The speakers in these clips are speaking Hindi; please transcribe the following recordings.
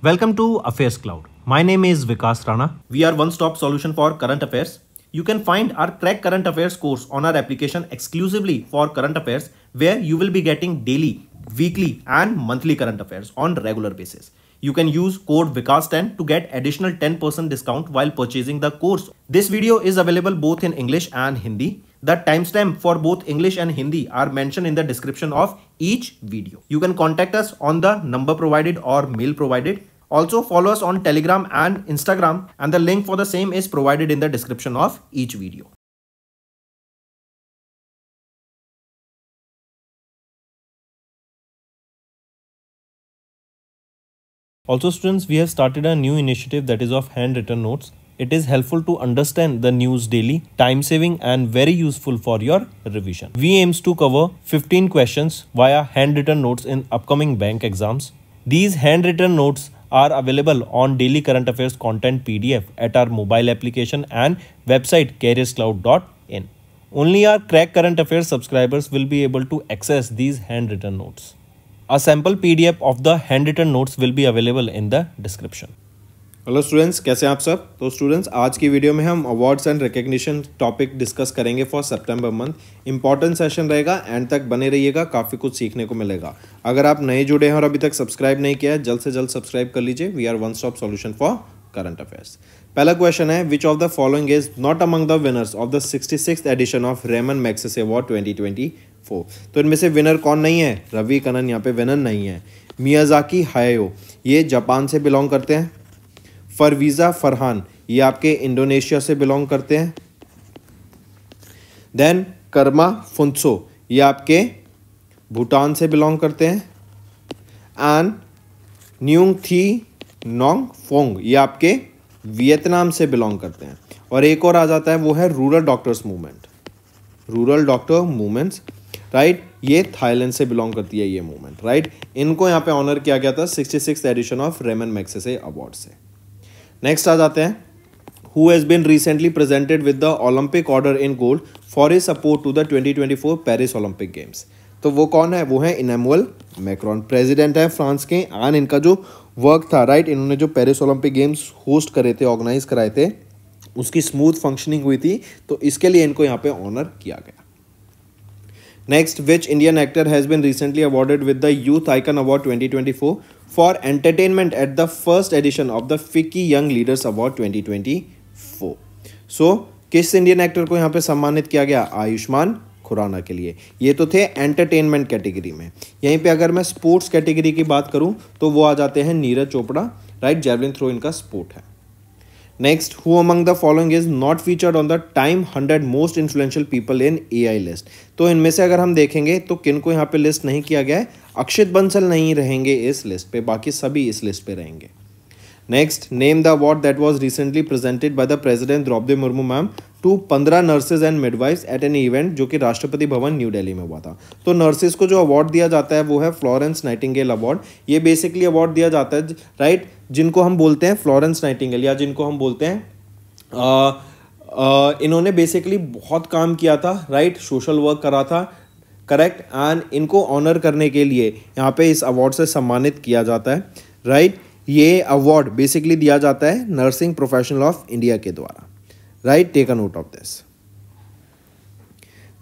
Welcome to Affairs Cloud. My name is Vikas Rana. We are one-stop solution for current affairs. You can find our crack Current Affairs course on our application exclusively for current affairs where you will be getting daily, weekly and monthly current affairs on regular basis. You can use code VIKAS10 to get additional 10% discount while purchasing the course. This video is available both in English and Hindi. The timestamp for both English and Hindi are mentioned in the description of each video. You can contact us on the number provided or mail provided. Also follow us on Telegram and Instagram and the link for the same is provided in the description of each video. Also students, we have started a new initiative that is of handwritten notes. It is helpful to understand the news daily, time saving and very useful for your revision. We aims to cover 15 questions via handwritten notes in upcoming bank exams. These handwritten notes are available on daily current affairs content PDF at our mobile application and website careerscloud.in. Only our crack current affairs subscribers will be able to access these handwritten notes. A sample PDF of the handwritten notes will be available in the description. Hello students कैसे हैं आप सब तो स्टूडेंट्स आज की वीडियो में हम awards and recognition topic discuss करेंगे फॉर सितंबर मंथ इंपॉर्टेंट सेशन रहेगा एंड तक बने रहिएगा काफ़ी कुछ सीखने को मिलेगा अगर आप नए जुड़े हैं और अभी तक सब्सक्राइब नहीं किया है जल्द से जल्द सब्सक्राइब कर लीजिए we are one stop solution for current affairs पहला क्वेश्चन है which of the following is not among the winners of the sixty six edition of Ramon Magsaysay award twenty twenty four तो इनमें से विनर कौन नहीं है रवि कनन यहाँ पे विनर नहीं है मियाजाकी हायो ये जापान से बिलोंग करते हैं फरवीज़ा फरहान ये आपके इंडोनेशिया से बिलोंग करते हैं देन कर्मा फुंसो ये आपके भूटान से बिलोंग करते हैं एंड न्यूंग थी नोंग फोंग ये आपके वियतनाम से बिलोंग करते हैं और एक और आ जाता है वो है rural doctors movement rural doctor movements right ये थाईलैंड से बिलोंग करती है ये मूवमेंट राइट इनको यहाँ पे ऑनर किया गया था sixty six edition of Ramon Magsaysay award से नेक्स्ट आ जाते हैं who has been recently presented with the Olympic order in gold for his support to the 2024 twenty Paris Olympic games तो वो कौन है वो है इनमुअल मैक्रॉन प्रेजिडेंट है फ्रांस के आन इनका जो वर्क था राइट इन्होंने जो पेरिस ओलंपिक गेम्स होस्ट करे थे ऑर्गेनाइज कराए थे उसकी स्मूथ फंक्शनिंग हुई थी तो इसके लिए इनको यहाँ पे ऑनर किया गया next which Indian actor has been recently awarded with the youth icon award 2024 for entertainment at the first edition of the FICCI young leaders award 2024 so so, किस इंडियन एक्टर को यहाँ पे सम्मानित किया गया आयुष्मान खुराना के लिए ये तो थे एंटरटेनमेंट कैटेगरी में यहीं पे अगर मैं स्पोर्ट्स कैटेगरी की बात करूँ तो वो आ जाते हैं Neeraj Chopra right javelin throw इनका स्पोर्ट है next who among the following is not featured on the Time hundred most influential people in A I list तो इनमें से अगर हम देखेंगे तो किन को यहाँ पे लिस्ट नहीं किया गया है अक्षित बंसल नहीं रहेंगे इस लिस्ट पे बाकी सभी इस लिस्ट पे रहेंगे next name the award that was recently presented by the president Droupadi Murmu ma'am to पंद्रह nurses and midwifes at an event जो कि राष्ट्रपति भवन न्यू डेली में हुआ था तो नर्सेज को जो अवार्ड दिया जाता है वो है फ्लोरेंस नाइटिंगेल अवार्ड ये बेसिकली अवार्ड दिया जाता है राइट right? जिनको हम बोलते हैं फ्लोरेंस नाइटिंगल या जिनको हम बोलते हैं आ, आ, इन्होंने बेसिकली बहुत काम किया था राइट सोशल वर्क करा था करेक्ट एंड इनको ऑनर करने के लिए यहाँ पे इस अवार्ड से सम्मानित किया जाता है राइट right? ये अवार्ड बेसिकली दिया जाता है नर्सिंग प्रोफेशनल ऑफ इंडिया के द्वारा right take a note of this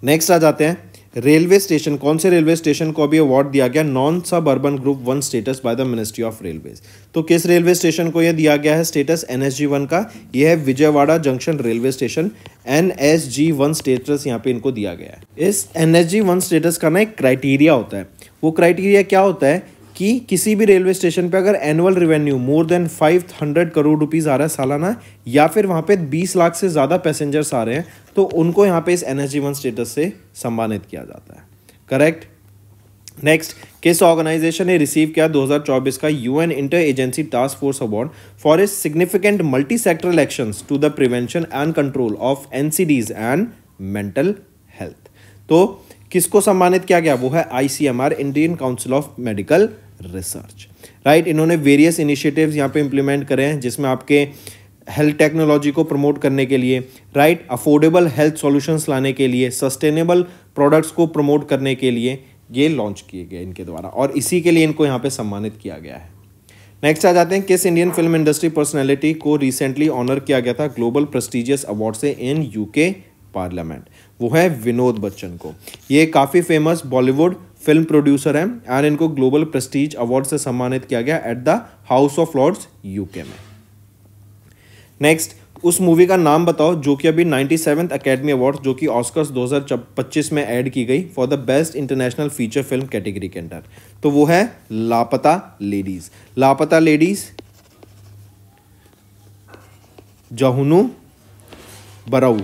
next आ जाते हैं रेलवे स्टेशन कौन से रेलवे स्टेशन को अभी अवार्ड दिया गया non suburban group one status by the ministry of railway तो किस रेलवे स्टेशन को यह दिया गया है status N S G one का यह है Vijayawada junction railway station N S G one status यहाँ पे इनको दिया गया है इस N S G one status का ना एक क्राइटेरिया होता है वो क्राइटेरिया क्या होता है कि किसी भी रेलवे स्टेशन पे अगर annual revenue more than 500 crore rupees आ रहा है सालाना या फिर वहाँ पे 20 लाख से ज़्यादा पैसेंजर्स आ रहे हैं तो उनको यहाँ पे इस एन वन स्टेटस से सम्मानित किया जाता है करेक्ट नेक्स्ट किस ऑर्गेनाइजेशन ने रिसीव किया 2024 का UN inter agency task force award for its significant multi sector actions to the prevention and control of NCDs and mental health तो किसको सम्मानित किया गया वो है ICMR Indian Council of Medical Research right इन्होंने वेरियस इनिशिएटिव्स यहाँ पे इम्प्लीमेंट करे हैं जिसमें आपके हेल्थ टेक्नोलॉजी को प्रमोट करने के लिए राइट अफोर्डेबल हेल्थ सॉल्यूशंस लाने के लिए सस्टेनेबल प्रोडक्ट्स को प्रमोट करने के लिए ये लॉन्च किए गए इनके द्वारा और इसी के लिए इनको यहाँ पे सम्मानित किया गया है नेक्स्ट आ जाते हैं किस इंडियन फिल्म इंडस्ट्री पर्सनैलिटी को रिसेंटली ऑनर किया गया था ग्लोबल प्रेस्टिजियस अवार्ड से इन यूके पार्लियामेंट वो है विनोद बच्चन को ये काफ़ी फेमस बॉलीवुड फिल्म प्रोड्यूसर हैं और इनको ग्लोबल प्रेस्टीज अवार्ड से सम्मानित किया गया at the House of Lords UK में नेक्स्ट उस मूवी का नाम बताओ जो कि अभी नाइन्टी सेवन अकेडमी अवार्ड जो कि ऑस्कर्स 2025 में ऐड की गई for the best international feature film category के अंडर तो वो है लापता लेडीज लापता लेडीज जहनू बराऊ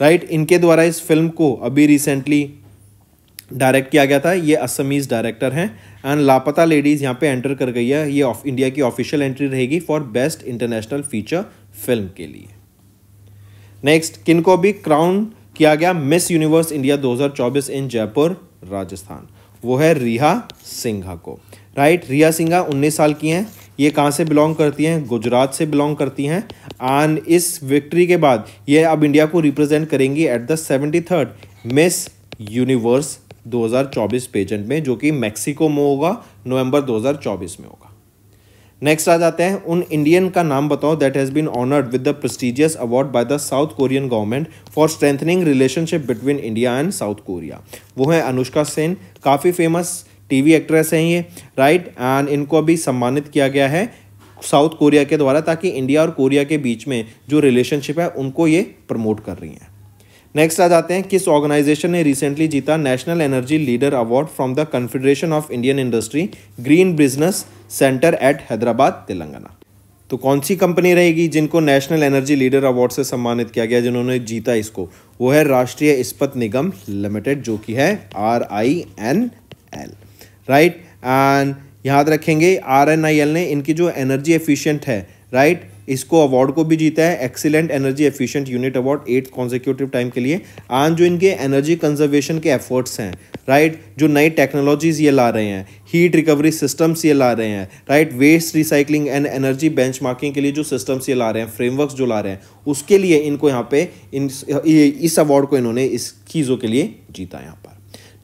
राइट इनके द्वारा इस फिल्म को अभी रिसेंटली डायरेक्ट किया गया था ये असमीज डायरेक्टर हैं एंड लापता लेडीज़ यहाँ पे एंटर कर गई है ये ऑफ इंडिया की ऑफिशियल एंट्री रहेगी for best international feature film के लिए नेक्स्ट किन को भी क्राउन किया गया Miss Universe India 2024 in Jaipur Rajasthan वो है रिहा सिंघा को राइट रिया सिंघा 19 साल की हैं ये कहाँ से बिलोंग करती हैं गुजरात से बिलोंग करती हैं एंड इस विक्ट्री के बाद ये अब इंडिया को रिप्रेजेंट करेंगी at the seventy third Miss Universe 2024 pageant में जो कि मैक्सिको में होगा नवंबर 2024 में होगा नेक्स्ट आ जाते हैं उन इंडियन का नाम बताओ that has been honoured with the prestigious award by the South Korean government for strengthening relationship between India and South Korea वो है अनुष्का सेन काफ़ी फेमस टीवी एक्ट्रेस हैं ये राइट एंड इनको अभी सम्मानित किया गया है साउथ कोरिया के द्वारा ताकि इंडिया और कोरिया के बीच में जो रिलेशनशिप है उनको ये प्रमोट कर रही हैं नेक्स्ट आ जाते हैं किस ऑर्गेनाइजेशन ने रिसेंटली जीता national energy leader award from the Confederation of Indian Industry green business centre at Hyderabad Telangana तो कौन सी कंपनी रहेगी जिनको नेशनल एनर्जी लीडर अवार्ड से सम्मानित किया गया जिन्होंने जीता इसको वो है राष्ट्रीय इस्पत निगम लिमिटेड जो कि है आर आई एन एल राइट एंड याद रखेंगे आर एन आई एल ने इनकी जो एनर्जी एफिशिएंट है राइट right? इसको अवार्ड को भी जीता है excellent energy efficient unit award at consecutive time के लिए एंड जो इनके एनर्जी कंजर्वेशन के एफर्ट्स हैं राइट जो नई टेक्नोलॉजीज ये ला रहे हैं हीट रिकवरी सिस्टम्स ये ला रहे हैं right waste recycling and energy bench के लिए जो सिस्टम्स ये ला रहे हैं फ्रेमवर्क जो ला रहे हैं उसके लिए इनको यहाँ पे इन इस अवार्ड को इन्होंने इस चीज़ों के लिए जीता यहाँ पर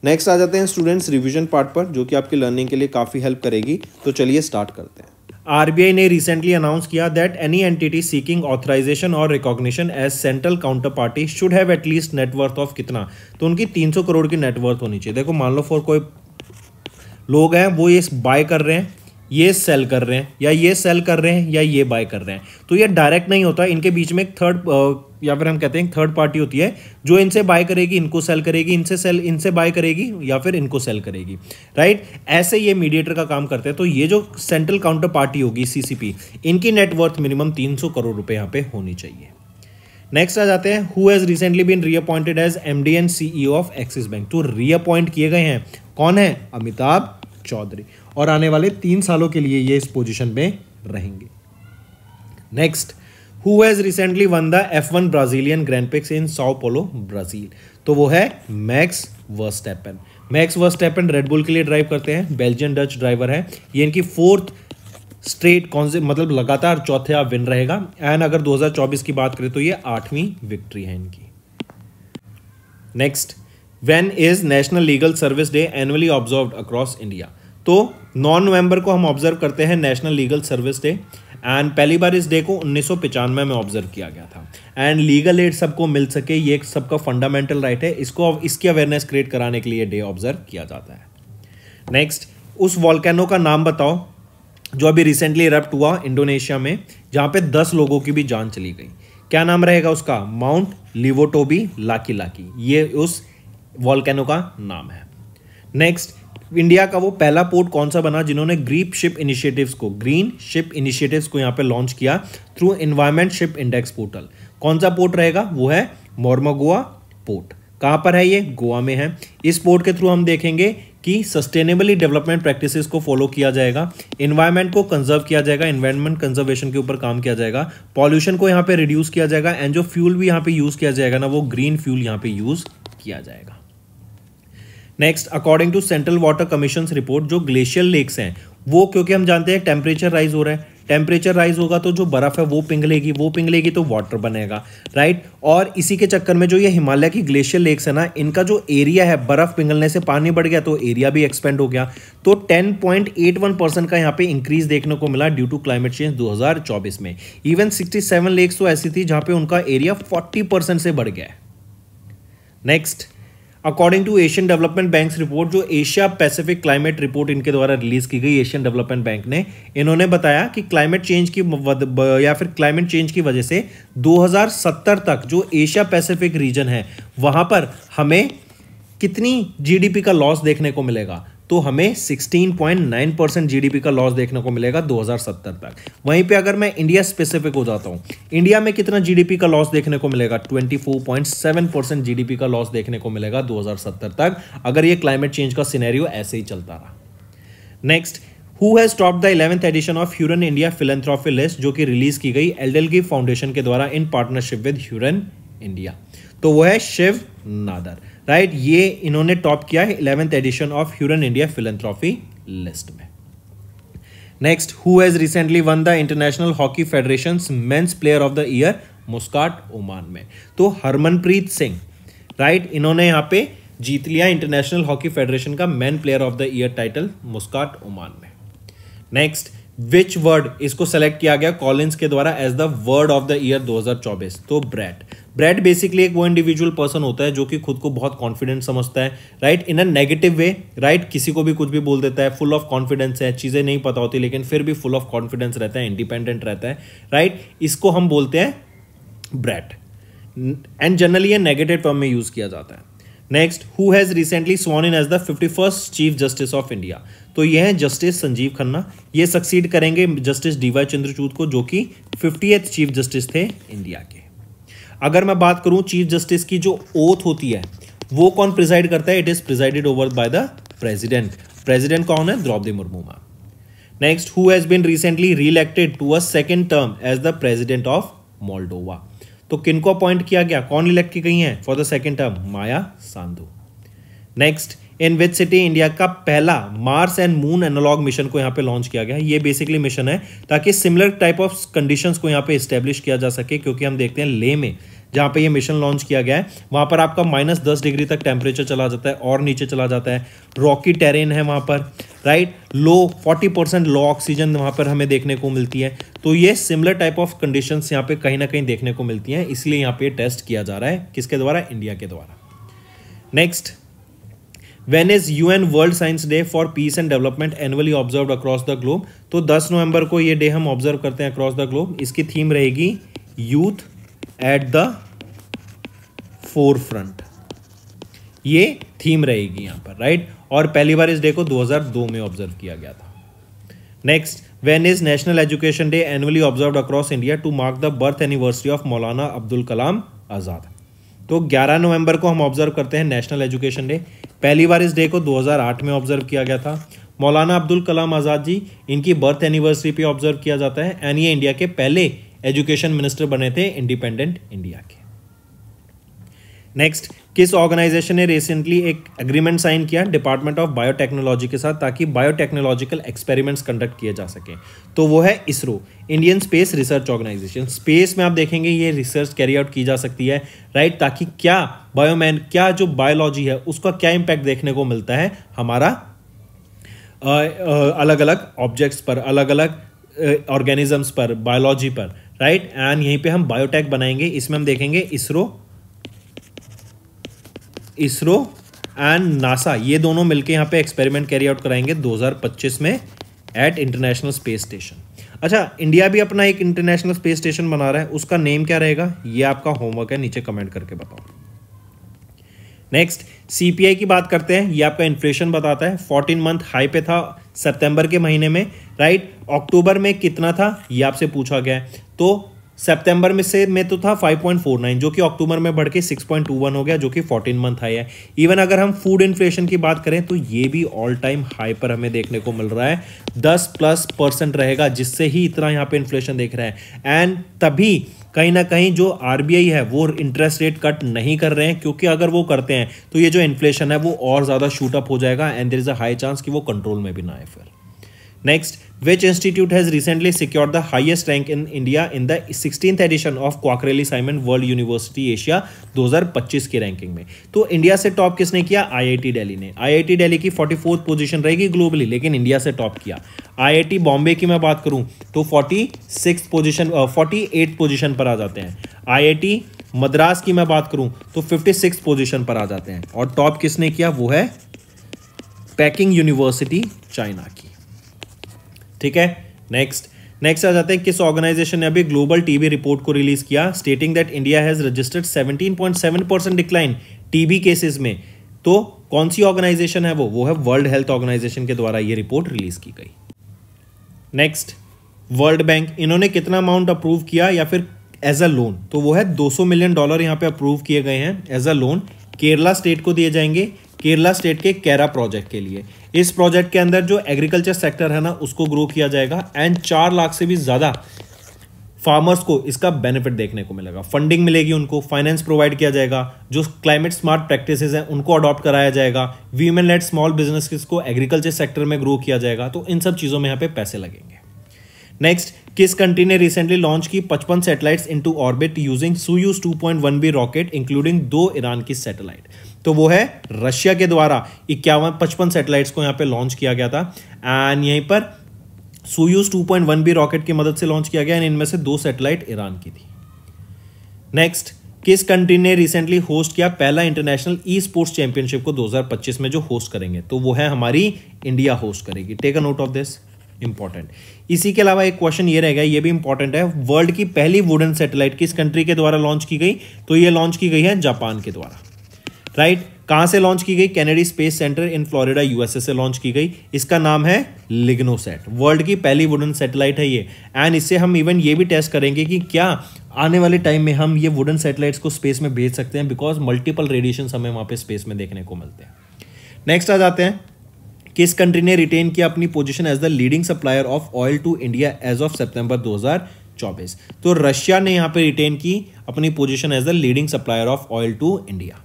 नेक्स्ट आ जाते हैं स्टूडेंट्स रिविजन पार्ट पर जो कि आपकी लर्निंग के लिए काफ़ी हेल्प करेगी तो चलिए स्टार्ट करते हैं आरबीआई ने रिसेंटली अनाउंस किया that any entity seeking authorization और recognition as central counter party should have at least net worth of कितना तो उनकी 300 करोड़ की नेटवर्थ होनी चाहिए देखो मान लो फॉर कोई लोग हैं वो ये बाय कर रहे हैं ये सेल कर रहे हैं या ये सेल कर रहे हैं या ये बाय कर रहे हैं तो ये डायरेक्ट नहीं होता इनके बीच में एक थर्ड या फिर हम कहते हैं थर्ड पार्टी होती है जो इनसे बाय करेगी इनको सेल करेगी इनसे सेल इनसे बाय करेगी या फिर इनको सेल करेगी राइट ऐसे ये मीडिएटर का काम करते हैं तो ये जो सेंट्रल काउंटर पार्टी होगी सीसीपी इनकी नेटवर्थ मिनिमम तीन करोड़ रुपए यहां पे होनी चाहिए नेक्स्ट आ जाते हैं who has recently been reappointed as M D and CEO of Axis Bank तो रीअपॉइंट किए गए हैं कौन है अमिताभ चौधरी और आने वाले तीन सालों के लिए ये इस पोजिशन में रहेंगे next who has recently won the F one Brazilian grand prix in Sao Paulo Brazil तो वो है Max Verstappen Max Verstappen Red Bull के लिए ड्राइव करते हैं बेल्जियन डच ड्राइवर है ये इनकी फोर्थ स्ट्रेट कौन से मतलब लगातार आप विन रहेगा एंड अगर 2024 की बात करें तो ये आठवीं विक्ट्री है इनकी next when is national legal service day annually observe across India तो 9 नवंबर को हम ऑब्जर्व करते हैं national legal service day and पहली बार इस डे को उन्नीस में ऑब्जर्व किया गया था एंड लीगल एड सबको मिल सके ये सबका फंडामेंटल राइट है इसको इसकी अवेयरनेस क्रिएट कराने के लिए डे ऑब्जर्व किया जाता है नेक्स्ट उस वॉलकैनो का नाम बताओ जो अभी रिसेंटली इरप्ट हुआ इंडोनेशिया में जहाँ पे दस लोगों की भी जान चली गई क्या नाम रहेगा उसका माउंट लिवोटोबी लाकी लाकी ये उस वॉलकैनो का नाम है नेक्स्ट इंडिया का वो पहला पोर्ट कौन सा बना जिन्होंने ग्रीप शिप इनिशिएटिव्स को ग्रीन शिप इनिशिएटिव्स को यहाँ पे लॉन्च किया through environment ship index portal कौन सा पोर्ट रहेगा वो है मोरमागोआ पोर्ट कहाँ पर है ये गोवा में है इस पोर्ट के थ्रू हम देखेंगे कि सस्टेनेबली डेवलपमेंट प्रैक्टिसेस को फॉलो किया जाएगा इन्वायरमेंट को कंजर्व किया जाएगा इन्वायरमेंट कंजर्वेशन के ऊपर काम किया जाएगा पॉल्यूशन को यहाँ पे रिड्यूस किया जाएगा एंड जो फ्यूल भी यहाँ पे यूज़ किया जाएगा ना वो ग्रीन फ्यूल यहाँ पे यूज़ किया जाएगा next according to central water commission report जो ग्लेशियर लेक्स हैं वो क्योंकि हम जानते हैं टेम्परेचर राइज हो रहा है टेम्परेचर राइज होगा तो जो बर्फ़ है वो पिघलेगी वो पिघलेगी तो वाटर बनेगा राइट और इसी के चक्कर में जो ये हिमालय की ग्लेशियर लेक्स है ना इनका जो एरिया है बर्फ़ पिघलने से पानी बढ़ गया तो एरिया भी एक्सपेंड हो गया तो 10.81 परसेंट का यहाँ पे इंक्रीज देखने को मिला ड्यू टू क्लाइमेट चेंज 2024 में इवन 67 लेक्स तो ऐसी थी जहाँ पे उनका एरिया 40 परसेंट से बढ़ गया next according to Asian development bank report जो एशिया पैसिफिक क्लाइमेट रिपोर्ट इनके द्वारा रिलीज की गई एशियन डेवलपमेंट बैंक ने इन्होंने बताया कि क्लाइमेट चेंज की या फिर क्लाइमेट चेंज की वजह से 2070 तक जो एशिया पैसिफिक रीजन है वहां पर हमें कितनी जीडीपी का लॉस देखने को मिलेगा तो हमें 16.9 पॉइंट परसेंट जी का लॉस देखने को मिलेगा 2070 तक वहीं पे अगर मैं इंडिया स्पेसिफिक हो जाता हूँ इंडिया में कितना जीडीपी का लॉस देखने को मिलेगा 24.7 परसेंट जीडीपी का लॉस देखने को मिलेगा 2070 तक अगर ये क्लाइमेट चेंज का सिनेरियो ऐसे ही चलता रहा next who has stop the eleventh edition of Hurun India philanthropy list जो कि रिलीज की गई एलडेलगी फाउंडेशन के द्वारा in partnership with Hurun India तो वो है शिव नादर राइट right? ये इन्होंने टॉप किया है eleventh edition of Hurun India philanthropy list में next who has recently won the international hockey federation men's player of the year Muscat Oman में तो हरमनप्रीत सिंह राइट इन्होंने यहां पे जीत लिया इंटरनेशनल हॉकी फेडरेशन का man player of the year title Muscat Oman में नेक्स्ट विच वर्ड इसको सेलेक्ट किया गया कॉलिन्स के द्वारा as the word of the year 2024 तो ब्रेट ब्रैड बेसिकली एक वो इंडिविजुअल पर्सन होता है जो कि खुद को बहुत कॉन्फिडेंट समझता है right in a negative way right किसी को भी कुछ भी बोल देता है फुल ऑफ कॉन्फिडेंस है चीज़ें नहीं पता होती लेकिन फिर भी फुल ऑफ कॉन्फिडेंस रहता है इंडिपेंडेंट रहता है राइट right? इसको हम बोलते हैं ब्रैड एंड जनरली ये नेगेटिव टर्म में यूज़ किया जाता है next who has recently sworn in as the fifty first chief justice of India तो ये हैं जस्टिस संजीव खन्ना ये सक्सीड करेंगे जस्टिस डी वाई चंद्रचूड को जो कि फिफ्टी चीफ जस्टिस थे इंडिया के अगर मैं बात करूं चीफ जस्टिस की जो ओथ होती है वो कौन प्रिजाइड करता है it is presided over by the president president कौन है Droupadi Murmu next who has been recently reelected to a second term as the president of Moldova तो किनको अपॉइंट किया गया कौन इलेक्ट की गई है for the second term Maia Sandu next in which city India का पहला Mars and moon analog mission को यहाँ पे लॉन्च किया गया है ये बेसिकली मिशन है ताकि सिमिलर टाइप ऑफ कंडीशंस को यहाँ पे इस्टेब्लिश किया जा सके क्योंकि हम देखते हैं ले में जहाँ पे ये मिशन लॉन्च किया गया है वहाँ पर आपका माइनस दस डिग्री तक टेम्परेचर चला जाता है और नीचे चला जाता है रॉकी टेरेन है वहाँ पर right low forty percent low oxygen वहाँ पर हमें देखने को मिलती है तो ये सिमिलर टाइप ऑफ कंडीशन यहाँ पे कहीं ना कहीं देखने को मिलती हैं इसलिए यहाँ पे टेस्ट किया जा रहा है किसके द्वारा इंडिया के द्वारा next when is U N world science day for peace and development annually observe across the globe तो 10 नवंबर को ये डे हम ऑब्जर्व करते हैं अक्रॉस द ग्लोब इसकी थीम रहेगी youth at the forefront ये थीम रहेगी यहां पर राइट और पहली बार इस डे को 2002 में ऑब्जर्व किया गया था next when is national education day annually observe across India to mark the birth anniversary of Maulana Abdul कलाम आजाद तो 11 नवंबर को हम ऑब्जर्व करते हैं नेशनल एजुकेशन डे पहली बार इस डे को 2008 में ऑब्जर्व किया गया था मौलाना अब्दुल कलाम आज़ाद जी इनकी बर्थ एनिवर्सरी पे ऑब्जर्व किया जाता है एंड ये इंडिया के पहले एजुकेशन मिनिस्टर बने थे इंडिपेंडेंट इंडिया के नेक्स्ट किस ऑर्गेनाइजेशन ने रिसेंटली एक एग्रीमेंट साइन किया डिपार्टमेंट ऑफ बायोटेक्नोलॉजी के साथ ताकि बायोटेक्नोलॉजिकल एक्सपेरिमेंट्स कंडक्ट किए जा सकें तो वो है ISRO Indian space research organisation space में आप देखेंगे ये रिसर्च कैरी आउट की जा सकती है राइट ताकि क्या बायोमैन क्या जो बायोलॉजी है उसका क्या इम्पैक्ट देखने को मिलता है हमारा आ, आ, अलग अलग ऑब्जेक्ट्स पर अलग अलग ऑर्गेनिजम्स पर बायोलॉजी पर राइट एंड यहीं पे हम बायोटेक बनाएंगे इसमें हम देखेंगे इसरो इसरो एंड नासा ये दोनों मिलके यहाँ पे एक्सपेरिमेंट कैरी आउट कराएंगे 2025 में एट इंटरनेशनल स्पेस स्टेशन अच्छा इंडिया भी अपना एक इंटरनेशनल स्पेस स्टेशन बना रहा है उसका नेम क्या रहेगा ये आपका होमवर्क है नीचे कमेंट करके बताओ नेक्स्ट सीपीआई की बात करते हैं ये आपका इन्फ्लेशन बताता है 14 मंथ हाई पे था सितंबर के महीने में राइट right? अक्टूबर में कितना था ये आपसे पूछा गया है तो सितंबर में से में तो था 5.49 जो कि अक्टूबर में बढ़ के 6.21 हो गया जो कि 14 मंथ हाई है इवन अगर हम फूड इन्फ्लेशन की बात करें तो ये भी ऑल टाइम हाई पर हमें देखने को मिल रहा है 10 प्लस परसेंट रहेगा जिससे ही इतना यहाँ पे इन्फ्लेशन देख रहा है एंड तभी कहीं ना कहीं जो आर है वो इंटरेस्ट रेट कट नहीं कर रहे हैं क्योंकि अगर वो करते हैं तो ये जो इन्फ्लेशन है वो और ज़्यादा शूटअप हो जाएगा and there is a high chance कि वो कंट्रोल में भी ना आए फिर next which institute has recently secured the highest rank in India in the 16th edition of Quacquarelli Symonds world university Asia 2025 की रैंकिंग में तो इंडिया से टॉप किसने किया आई आई टी डेली ने आई आई टी डेली की फोर्टी फोर्थ पोजिशन रहेगी ग्लोबली लेकिन इंडिया से टॉप किया आई आई टी बॉम्बे की मैं बात करूँ तो forty six position forty eight position पर आ जाते हैं आई आई टी मद्रास की मैं बात करूँ तो फिफ्टी सिक्स पोजिशन पर आ जाते हैं और टॉप किसने किया वो है पैकिंग यूनिवर्सिटी चाइना की ठीक है नेक्स्ट नेक्स्ट आ जाते हैं किस ऑर्गेनाइजेशन ने अभी ग्लोबल टीबी रिपोर्ट को रिलीज किया stating that India has registered 17.7 percent decline TB cases में तो कौन सी ऑर्गेनाइजेशन है वो वो है वर्ल्ड हेल्थ ऑर्गेनाइजेशन के द्वारा ये रिपोर्ट रिलीज की गई नेक्स्ट वर्ल्ड बैंक इन्होंने कितना अमाउंट अप्रूव किया या फिर एज अ लोन तो वो है 200 मिलियन डॉलर यहाँ पे अप्रूव किए गए हैं as a loan Kerala state को दिए जाएंगे केरला स्टेट के कैरा प्रोजेक्ट के लिए इस प्रोजेक्ट के अंदर जो एग्रीकल्चर सेक्टर है ना उसको ग्रो किया जाएगा एंड चार लाख से भी ज़्यादा फार्मर्स को इसका बेनिफिट देखने को मिलेगा फंडिंग मिलेगी उनको फाइनेंस प्रोवाइड किया जाएगा जो क्लाइमेट स्मार्ट प्रैक्टिस हैं उनको अडॉप्ट कराया जाएगा वीमेन लेट स्मॉल बिजनेस को एग्रीकल्चर सेक्टर में ग्रो किया जाएगा तो इन सब चीज़ों में यहाँ पे पैसे लगेंगे नेक्स्ट किस कंट्री ने रिसेंटली लॉन्च की 55 satellites into orbit using Soyuz 2.1 B rocket including दो ईरान की सैटेलाइट तो वो है रशिया के द्वारा इक्यावन पचपन सैटेलाइट्स को यहाँ पे लॉन्च किया गया था एंड यहीं पर सुयूज 2.1 बी रॉकेट की मदद से लॉन्च किया गया एंड इनमें से दो सैटेलाइट ईरान की थी नेक्स्ट किस कंट्री ने रिसेंटली होस्ट किया पहला इंटरनेशनल ई स्पोर्ट्स चैंपियनशिप को 2025 में जो होस्ट करेंगे तो वो है हमारी इंडिया होस्ट करेगी take a note of this important इसी के अलावा एक क्वेश्चन ये रहेगा ये भी इंपॉर्टेंट है वर्ल्ड की पहली वुडन सैटेलाइट किस कंट्री के द्वारा लॉन्च की गई तो ये लॉन्च की गई है जापान के द्वारा राइट right? से लॉन्च की गई Kennedy space centre in Florida USA से लॉन्च की गई इसका नाम है लिग्नोसेट वर्ल्ड की पहली वुडन सैटेलाइट है ये एंड इससे हम इवन ये भी टेस्ट करेंगे कि क्या आने वाले टाइम में हम ये वुडन सैटेलाइट्स को स्पेस में भेज सकते हैं बिकॉज मल्टीपल रेडिएशन हमें वहां पे स्पेस में देखने को मिलते हैं नेक्स्ट आ जाते हैं किस कंट्री ने रिटेन किया अपनी position as the leading supplier of oil to India as of September 2024 तो रशिया ने यहाँ पे रिटेन की अपनी position as the leading supplier of oil to India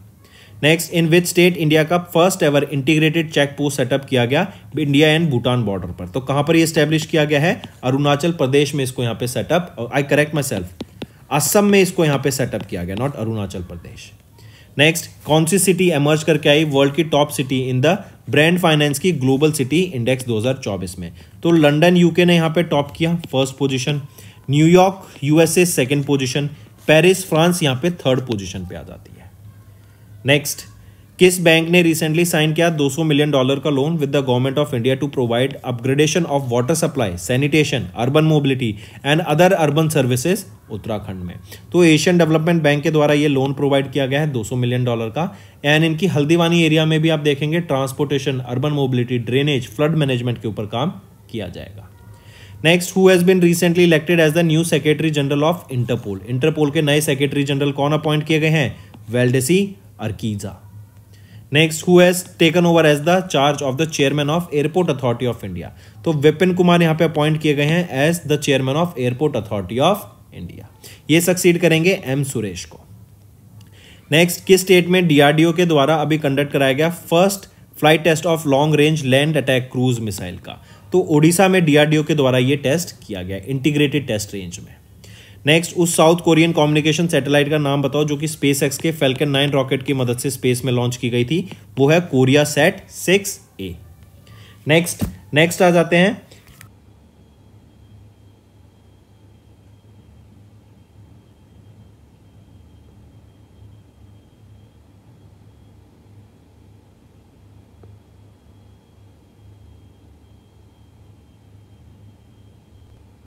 next in which state India का first ever integrated check post setup किया गया इंडिया एंड भूटान बॉर्डर पर तो कहां पर यह स्टैब्लिश किया गया है अरुणाचल प्रदेश में इसको यहां पर setup I correct myself Assam में इसको यहां पे सेटअप किया गया नॉट अरुणाचल प्रदेश नेक्स्ट कौन सी सिटी एमर्ज करके आई वर्ल्ड की top city in the brand finance की ग्लोबल सिटी इंडेक्स 2024 में तो लंदन यूके ने यहाँ पे टॉप किया first position New York USA second position Paris France यहाँ पे थर्ड पोजीशन पे आ जाती है नेक्स्ट किस बैंक ने रिसेंटली साइन किया 200 मिलियन डॉलर का loan with the government of India to provide upgradation of water supply sanitation urban mobility and other urban services Uttarakhand में तो एशियन डेवलपमेंट बैंक के द्वारा ये लोन प्रोवाइड किया गया है 200 मिलियन डॉलर का एंड इनकी हल्दीवानी एरिया में भी आप देखेंगे transportation urban mobility drainage flood management के ऊपर काम किया जाएगा next who has been recently elected as the new secretary general of Interpol Interpol के नए सेक्रेटरी जनरल कौन अपॉइंट किए गए हैं Valdecy Urquiza next who has taken over as the charge of the chairman of airport authority of India तो विपिन कुमार यहाँ पे अपॉइंट किए गए हैं as the chairman of airport authority of India ये सक्सीड करेंगे एम सुरेश को नेक्स्ट किस स्टेट में डीआरडीओ के द्वारा अभी कंडक्ट कराया गया first flight test of long range land attack cruise missile का तो ओडिशा में डीआरडीओ के द्वारा ये टेस्ट किया गया इंटीग्रेटेड टेस्ट रेंज में नेक्स्ट उस साउथ कोरियन कम्युनिकेशन सैटेलाइट का नाम बताओ जो कि स्पेस एक्स के फेल्कन नाइन रॉकेट की मदद से स्पेस में लॉन्च की गई थी वो है Koreasat six A next next आ जाते हैं